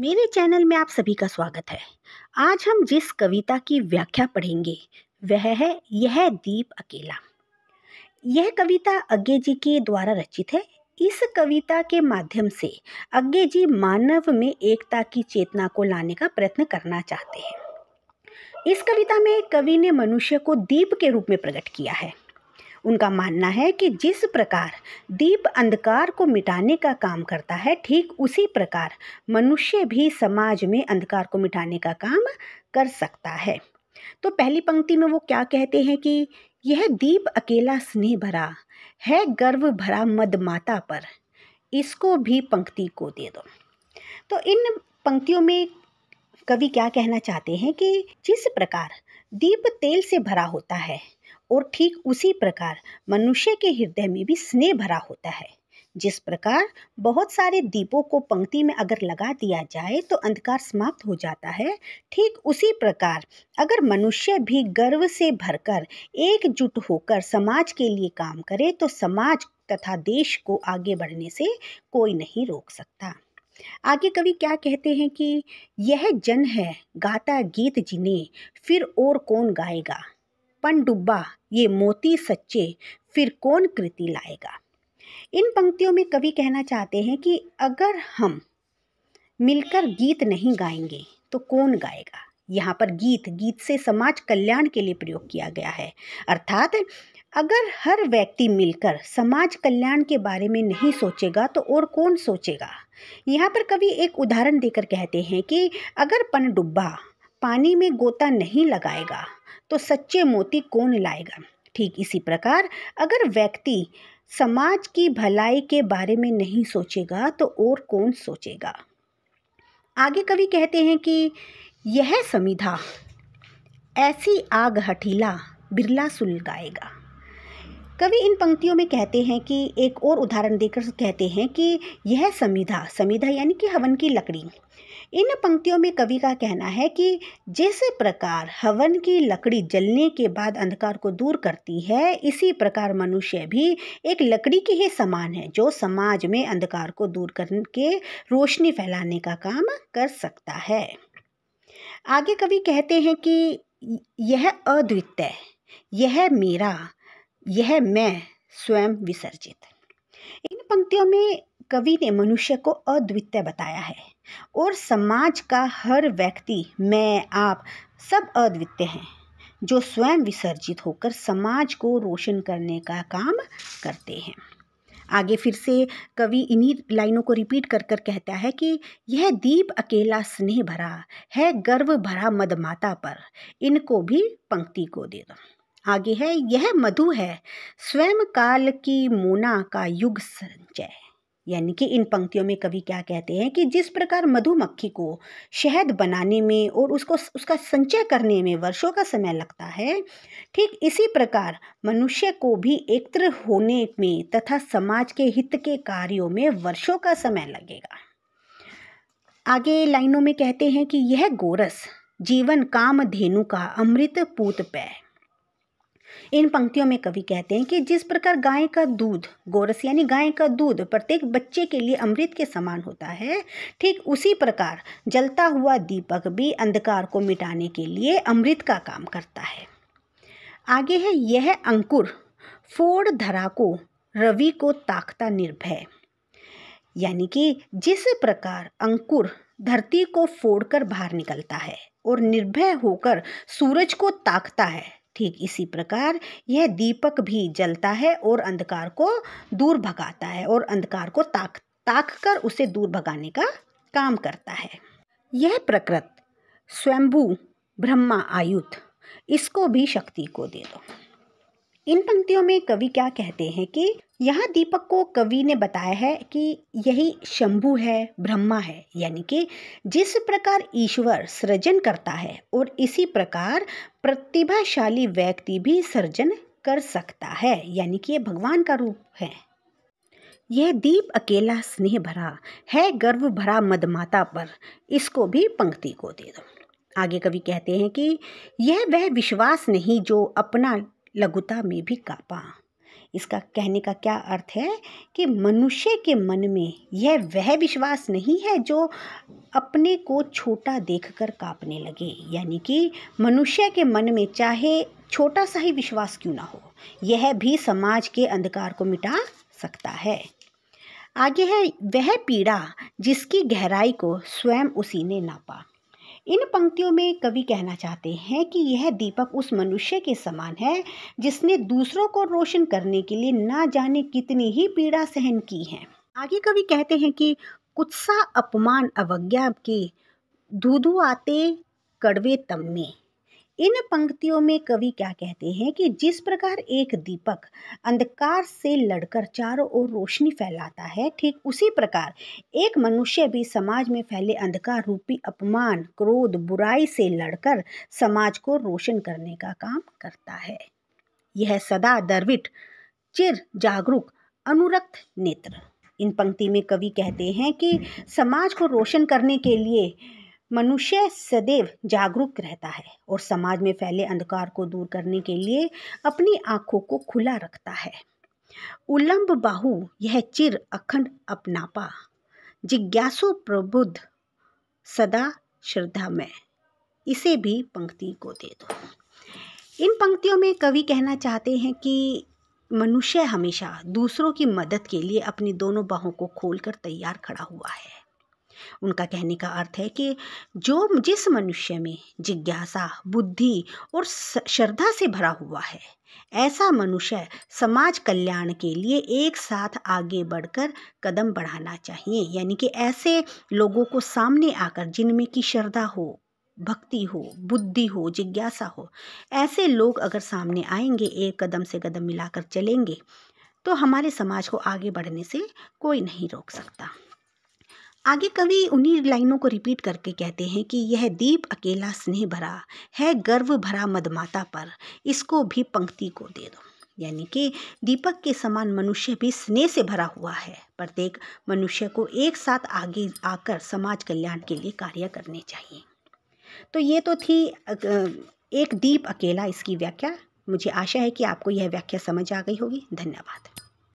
मेरे चैनल में आप सभी का स्वागत है आज हम जिस कविता की व्याख्या पढ़ेंगे वह है यह दीप अकेला यह कविता अज्ञे जी के द्वारा रचित है इस कविता के माध्यम से अज्ञे जी मानव में एकता की चेतना को लाने का प्रयत्न करना चाहते हैं इस कविता में कवि ने मनुष्य को दीप के रूप में प्रकट किया है उनका मानना है कि जिस प्रकार दीप अंधकार को मिटाने का काम करता है ठीक उसी प्रकार मनुष्य भी समाज में अंधकार को मिटाने का काम कर सकता है तो पहली पंक्ति में वो क्या कहते हैं कि यह दीप अकेला स्नेह भरा है गर्व भरा मद माता पर इसको भी पंक्ति को दे दो तो इन पंक्तियों में कवि क्या कहना चाहते हैं कि जिस प्रकार दीप तेल से भरा होता है और ठीक उसी प्रकार मनुष्य के हृदय में भी स्नेह भरा होता है जिस प्रकार बहुत सारे दीपों को पंक्ति में अगर लगा दिया जाए तो अंधकार समाप्त हो जाता है ठीक उसी प्रकार अगर मनुष्य भी गर्व से भरकर एकजुट होकर समाज के लिए काम करे तो समाज तथा देश को आगे बढ़ने से कोई नहीं रोक सकता आगे कवि क्या कहते हैं कि यह जन है गाता गीत जिने फिर और कौन गाएगा पनडुब्बा ये मोती सच्चे फिर कौन कृति लाएगा इन पंक्तियों में कवि कहना चाहते हैं कि अगर हम मिलकर गीत नहीं गाएंगे तो कौन गाएगा यहाँ पर गीत गीत से समाज कल्याण के लिए प्रयोग किया गया है अर्थात अगर हर व्यक्ति मिलकर समाज कल्याण के बारे में नहीं सोचेगा तो और कौन सोचेगा यहाँ पर कवि एक उदाहरण देकर कहते हैं कि अगर पनडुब्बा पानी में गोता नहीं लगाएगा तो सच्चे मोती कौन लाएगा ठीक इसी प्रकार अगर व्यक्ति समाज की भलाई के बारे में नहीं सोचेगा तो और कौन सोचेगा आगे कवि कहते हैं कि यह समिधा ऐसी आग हठीला बिरला सुलगाएगा कवि इन पंक्तियों में कहते हैं कि एक और उदाहरण देकर कहते हैं कि यह समिधा समिधा यानी कि हवन की लकड़ी इन पंक्तियों में कवि का कहना है कि जिस प्रकार हवन की लकड़ी जलने के बाद अंधकार को दूर करती है इसी प्रकार मनुष्य भी एक लकड़ी के ही समान है जो समाज में अंधकार को दूर करके रोशनी फैलाने का काम कर सकता है आगे कवि कहते हैं कि यह अद्वितीय यह मेरा यह मैं स्वयं विसर्जित इन पंक्तियों में कवि ने मनुष्य को अद्वितीय बताया है और समाज का हर व्यक्ति मैं आप सब अद्वितीय हैं जो स्वयं विसर्जित होकर समाज को रोशन करने का काम करते हैं आगे फिर से कवि इन्हीं लाइनों को रिपीट कर कर कहता है कि यह दीप अकेला स्नेह भरा है गर्व भरा मदमाता पर इनको भी पंक्ति को दे दो आगे है यह मधु है स्वयं काल की मोना का युग संचय यानी कि इन पंक्तियों में कवि क्या कहते हैं कि जिस प्रकार मधुमक्खी को शहद बनाने में और उसको उसका संचय करने में वर्षों का समय लगता है ठीक इसी प्रकार मनुष्य को भी एकत्र होने में तथा समाज के हित के कार्यों में वर्षों का समय लगेगा आगे लाइनों में कहते हैं कि यह गोरस जीवन काम धेनु का अमृत पूत पै इन पंक्तियों में कवि कहते हैं कि जिस प्रकार गाय का दूध गोरस यानी गाय का दूध प्रत्येक बच्चे के लिए अमृत के समान होता है ठीक उसी प्रकार जलता हुआ दीपक भी अंधकार को मिटाने के लिए अमृत का काम करता है आगे है यह अंकुर फोड़ धरा को रवि को ताकता निर्भय यानी कि जिस प्रकार अंकुर धरती को फोड़कर बाहर निकलता है और निर्भय होकर सूरज को ताकता है ठीक इसी प्रकार यह दीपक भी जलता है और अंधकार को दूर भगाता है और अंधकार को ताक ताक कर उसे दूर भगाने का काम करता है यह प्रकृत स्वयंभू ब्रह्मा आयुध इसको भी शक्ति को दे दो इन पंक्तियों में कवि क्या कहते हैं कि यह दीपक को कवि ने बताया है कि यही शंभु है ब्रह्मा है यानी कि जिस प्रकार ईश्वर सृजन करता है और इसी प्रकार प्रतिभाशाली व्यक्ति भी सर्जन कर सकता है यानी कि ये भगवान का रूप है यह दीप अकेला स्नेह भरा है गर्व भरा मदमाता पर इसको भी पंक्ति को दे दो आगे कवि कहते हैं कि यह वह विश्वास नहीं जो अपना लघुता में भी कापा इसका कहने का क्या अर्थ है कि मनुष्य के मन में यह वह विश्वास नहीं है जो अपने को छोटा देखकर काँपने लगे यानी कि मनुष्य के मन में चाहे छोटा सा ही विश्वास क्यों ना हो यह भी समाज के अंधकार को मिटा सकता है आगे है वह पीड़ा जिसकी गहराई को स्वयं उसी ने नापा इन पंक्तियों में कवि कहना चाहते हैं कि यह दीपक उस मनुष्य के समान है जिसने दूसरों को रोशन करने के लिए ना जाने कितनी ही पीड़ा सहन की है आगे कवि कहते हैं कि कुत्सा अपमान अवज्ञा के धूधु आते कड़वे तम में इन पंक्तियों में कवि क्या कहते हैं कि जिस प्रकार एक दीपक अंधकार से लड़कर चारों ओर रोशनी फैलाता है ठीक उसी प्रकार एक मनुष्य भी समाज में फैले अंधकार रूपी अपमान क्रोध बुराई से लड़कर समाज को रोशन करने का काम करता है यह सदा दर्विट चिर जागरूक अनुरक्त नेत्र इन पंक्ति में कवि कहते हैं कि समाज को रोशन करने के लिए मनुष्य सदैव जागरूक रहता है और समाज में फैले अंधकार को दूर करने के लिए अपनी आँखों को खुला रखता है उल्लंब बाहु यह चिर अखंड अपनापा जिज्ञासु प्रबुद्ध सदा श्रद्धा में इसे भी पंक्ति को दे दो इन पंक्तियों में कवि कहना चाहते हैं कि मनुष्य हमेशा दूसरों की मदद के लिए अपनी दोनों बाहों को खोलकर तैयार खड़ा हुआ है उनका कहने का अर्थ है कि जो जिस मनुष्य में जिज्ञासा बुद्धि और श्रद्धा से भरा हुआ है ऐसा मनुष्य समाज कल्याण के लिए एक साथ आगे बढ़कर कदम बढ़ाना चाहिए यानी कि ऐसे लोगों को सामने आकर जिनमें की श्रद्धा हो भक्ति हो बुद्धि हो जिज्ञासा हो ऐसे लोग अगर सामने आएंगे एक कदम से कदम मिलाकर चलेंगे तो हमारे समाज को आगे बढ़ने से कोई नहीं रोक सकता आगे कवि उन्हीं लाइनों को रिपीट करके कहते हैं कि यह दीप अकेला स्नेह भरा है गर्व भरा मदमाता पर इसको भी पंक्ति को दे दो यानी कि दीपक के समान मनुष्य भी स्नेह से भरा हुआ है प्रत्येक मनुष्य को एक साथ आगे आकर समाज कल्याण के लिए कार्य करने चाहिए तो ये तो थी एक दीप अकेला इसकी व्याख्या मुझे आशा है कि आपको यह व्याख्या समझ आ गई होगी धन्यवाद